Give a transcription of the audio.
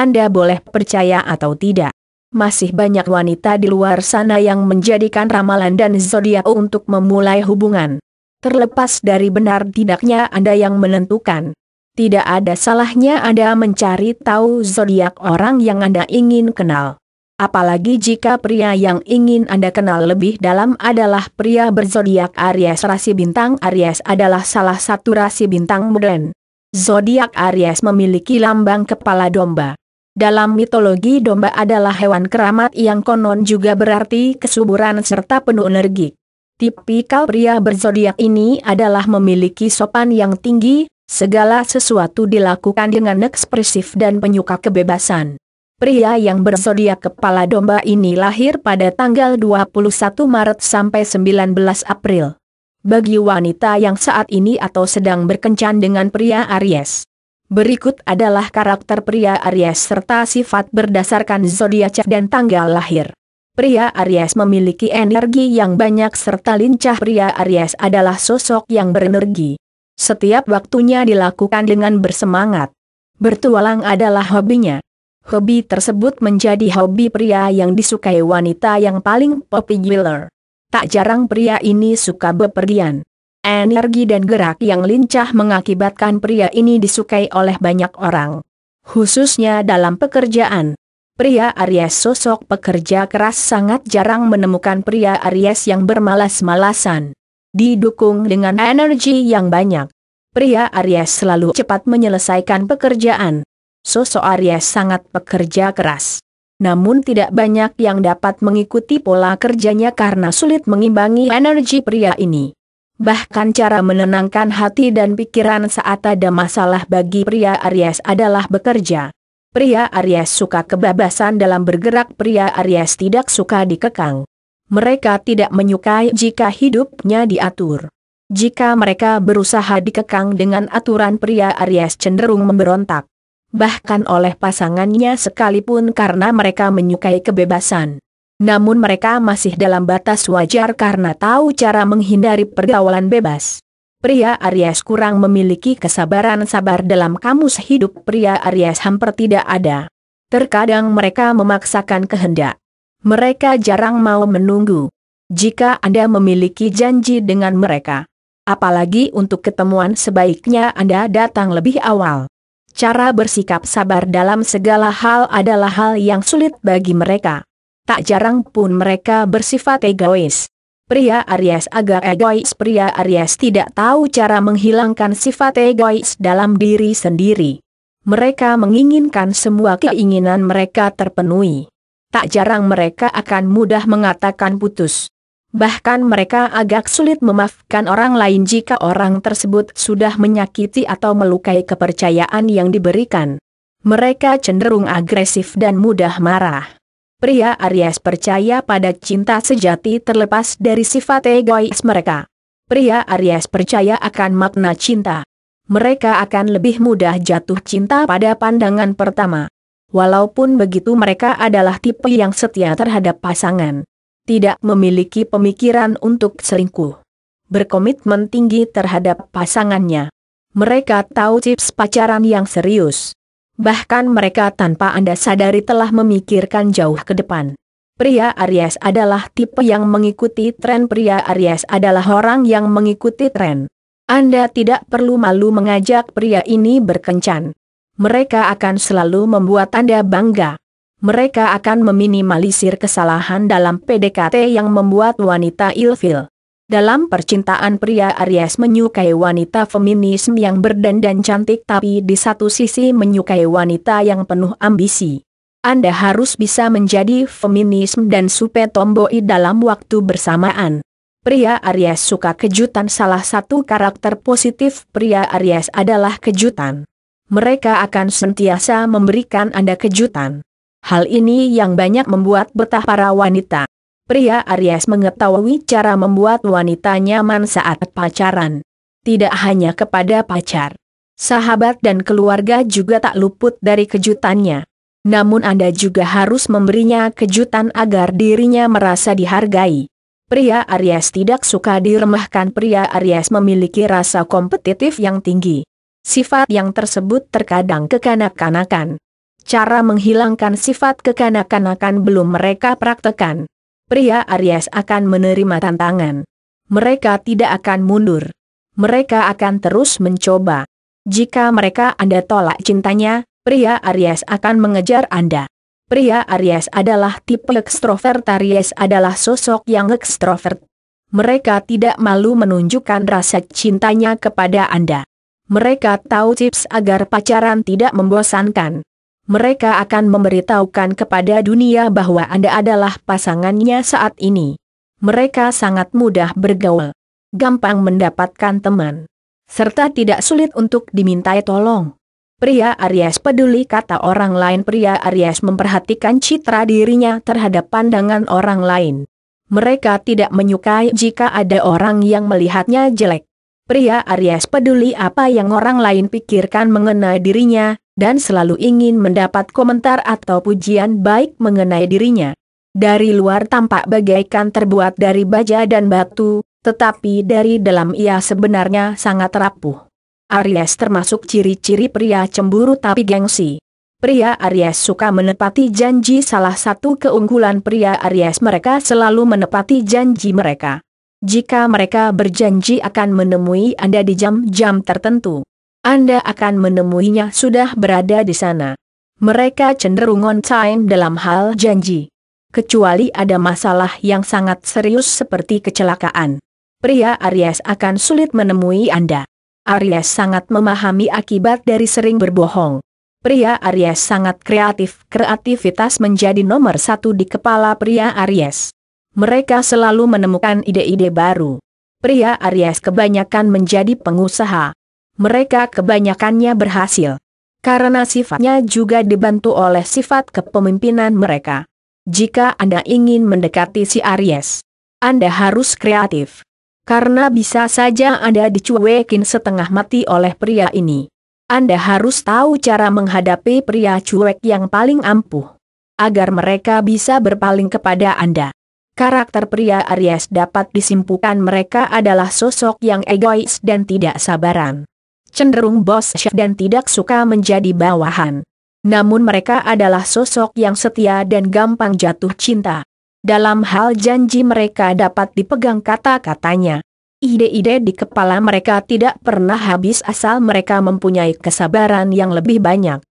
Anda boleh percaya atau tidak. Masih banyak wanita di luar sana yang menjadikan ramalan dan zodiak untuk memulai hubungan. Terlepas dari benar tidaknya Anda yang menentukan. Tidak ada salahnya Anda mencari tahu zodiak orang yang Anda ingin kenal. Apalagi jika pria yang ingin Anda kenal lebih dalam adalah pria berzodiak Aries rasi bintang Aries adalah salah satu rasi bintang modern. Zodiak Aries memiliki lambang kepala domba. Dalam mitologi domba adalah hewan keramat yang konon juga berarti kesuburan serta penuh energi. Tipikal pria berzodiak ini adalah memiliki sopan yang tinggi, segala sesuatu dilakukan dengan ekspresif dan penyuka kebebasan. Pria yang berzodiak kepala domba ini lahir pada tanggal 21 Maret sampai 19 April. Bagi wanita yang saat ini atau sedang berkencan dengan pria Aries, Berikut adalah karakter pria Aries serta sifat berdasarkan zodiak dan tanggal lahir. Pria Aries memiliki energi yang banyak serta lincah. Pria Aries adalah sosok yang berenergi. Setiap waktunya dilakukan dengan bersemangat. Bertualang adalah hobinya. Hobi tersebut menjadi hobi pria yang disukai wanita yang paling popular. Tak jarang pria ini suka bepergian. Energi dan gerak yang lincah mengakibatkan pria ini disukai oleh banyak orang. Khususnya dalam pekerjaan. Pria Aries sosok pekerja keras sangat jarang menemukan pria Aries yang bermalas-malasan. Didukung dengan energi yang banyak. Pria Aries selalu cepat menyelesaikan pekerjaan. Sosok Aries sangat pekerja keras. Namun tidak banyak yang dapat mengikuti pola kerjanya karena sulit mengimbangi energi pria ini. Bahkan cara menenangkan hati dan pikiran saat ada masalah bagi pria Aries adalah bekerja. Pria Aries suka kebebasan dalam bergerak pria Aries tidak suka dikekang. Mereka tidak menyukai jika hidupnya diatur. Jika mereka berusaha dikekang dengan aturan pria Aries cenderung memberontak. Bahkan oleh pasangannya sekalipun karena mereka menyukai kebebasan. Namun mereka masih dalam batas wajar karena tahu cara menghindari pergaulan bebas. Pria Aries kurang memiliki kesabaran sabar dalam kamus hidup pria Aries hampir tidak ada. Terkadang mereka memaksakan kehendak. Mereka jarang mau menunggu. Jika Anda memiliki janji dengan mereka, apalagi untuk ketemuan sebaiknya Anda datang lebih awal. Cara bersikap sabar dalam segala hal adalah hal yang sulit bagi mereka tak jarang pun mereka bersifat egois. Pria Aries agak egois Pria Aries tidak tahu cara menghilangkan sifat egois dalam diri sendiri. Mereka menginginkan semua keinginan mereka terpenuhi. Tak jarang mereka akan mudah mengatakan putus. Bahkan mereka agak sulit memaafkan orang lain jika orang tersebut sudah menyakiti atau melukai kepercayaan yang diberikan. Mereka cenderung agresif dan mudah marah pria Aries percaya pada cinta sejati terlepas dari sifat egois mereka. Pria Aries percaya akan makna cinta. Mereka akan lebih mudah jatuh cinta pada pandangan pertama. Walaupun begitu mereka adalah tipe yang setia terhadap pasangan. Tidak memiliki pemikiran untuk selingkuh. Berkomitmen tinggi terhadap pasangannya. Mereka tahu tips pacaran yang serius. Bahkan mereka tanpa Anda sadari telah memikirkan jauh ke depan. Pria Aries adalah tipe yang mengikuti tren. Pria Aries adalah orang yang mengikuti tren. Anda tidak perlu malu mengajak pria ini berkencan. Mereka akan selalu membuat Anda bangga. Mereka akan meminimalisir kesalahan dalam PDKT yang membuat wanita ilfil. Dalam percintaan pria Aries menyukai wanita feminisme yang berdandan cantik tapi di satu sisi menyukai wanita yang penuh ambisi. Anda harus bisa menjadi feminisme dan supe tomboi dalam waktu bersamaan. Pria Aries suka kejutan salah satu karakter positif pria Aries adalah kejutan. Mereka akan sentiasa memberikan Anda kejutan. Hal ini yang banyak membuat betah para wanita pria Aries mengetahui cara membuat wanita nyaman saat pacaran. Tidak hanya kepada pacar, sahabat dan keluarga juga tak luput dari kejutannya. Namun Anda juga harus memberinya kejutan agar dirinya merasa dihargai. Pria Aries tidak suka diremahkan pria Aries memiliki rasa kompetitif yang tinggi. Sifat yang tersebut terkadang kekanak-kanakan. Cara menghilangkan sifat kekanak-kanakan belum mereka praktekan pria Aries akan menerima tantangan. Mereka tidak akan mundur. Mereka akan terus mencoba. Jika mereka Anda tolak cintanya, pria Aries akan mengejar Anda. Pria Aries adalah tipe ekstrovert Aries adalah sosok yang ekstrovert. Mereka tidak malu menunjukkan rasa cintanya kepada Anda. Mereka tahu tips agar pacaran tidak membosankan mereka akan memberitahukan kepada dunia bahwa Anda adalah pasangannya saat ini. Mereka sangat mudah bergaul, gampang mendapatkan teman, serta tidak sulit untuk dimintai tolong. Pria Aries peduli kata orang lain pria Aries memperhatikan citra dirinya terhadap pandangan orang lain. Mereka tidak menyukai jika ada orang yang melihatnya jelek. Pria Aries peduli apa yang orang lain pikirkan mengenai dirinya, dan selalu ingin mendapat komentar atau pujian baik mengenai dirinya. Dari luar tampak bagaikan terbuat dari baja dan batu, tetapi dari dalam ia sebenarnya sangat rapuh. Aries termasuk ciri-ciri pria cemburu tapi gengsi. Pria Aries suka menepati janji salah satu keunggulan pria Aries mereka selalu menepati janji mereka. Jika mereka berjanji akan menemui Anda di jam-jam tertentu, anda akan menemuinya sudah berada di sana. Mereka cenderung on time dalam hal janji. Kecuali ada masalah yang sangat serius seperti kecelakaan. Pria Aries akan sulit menemui Anda. Aries sangat memahami akibat dari sering berbohong. Pria Aries sangat kreatif. Kreativitas menjadi nomor satu di kepala pria Aries. Mereka selalu menemukan ide-ide baru. Pria Aries kebanyakan menjadi pengusaha mereka kebanyakannya berhasil. Karena sifatnya juga dibantu oleh sifat kepemimpinan mereka. Jika Anda ingin mendekati si Aries, Anda harus kreatif. Karena bisa saja Anda dicuekin setengah mati oleh pria ini. Anda harus tahu cara menghadapi pria cuek yang paling ampuh. Agar mereka bisa berpaling kepada Anda. Karakter pria Aries dapat disimpulkan mereka adalah sosok yang egois dan tidak sabaran cenderung bos dan tidak suka menjadi bawahan. Namun mereka adalah sosok yang setia dan gampang jatuh cinta. Dalam hal janji mereka dapat dipegang kata-katanya. Ide-ide di kepala mereka tidak pernah habis asal mereka mempunyai kesabaran yang lebih banyak.